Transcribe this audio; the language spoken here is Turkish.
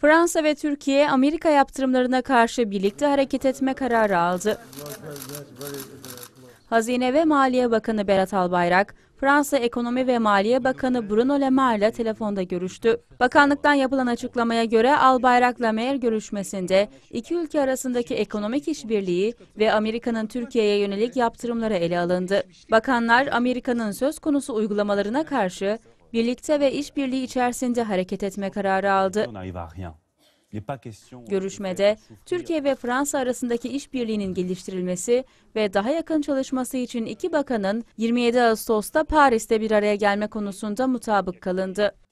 Fransa ve Türkiye Amerika yaptırımlarına karşı birlikte hareket etme kararı aldı. Hazine ve Maliye Bakanı Berat Albayrak, Fransa Ekonomi ve Maliye Bakanı Bruno Le Maire ile telefonda görüştü. Bakanlıktan yapılan açıklamaya göre Albayrak Le Maire görüşmesinde iki ülke arasındaki ekonomik işbirliği ve Amerika'nın Türkiye'ye yönelik yaptırımları ele alındı. Bakanlar Amerika'nın söz konusu uygulamalarına karşı birlikte ve işbirliği içerisinde hareket etme kararı aldı. Görüşmede Türkiye ve Fransa arasındaki işbirliğinin geliştirilmesi ve daha yakın çalışması için iki bakanın 27 Ağustos'ta Paris'te bir araya gelme konusunda mutabık kalındı.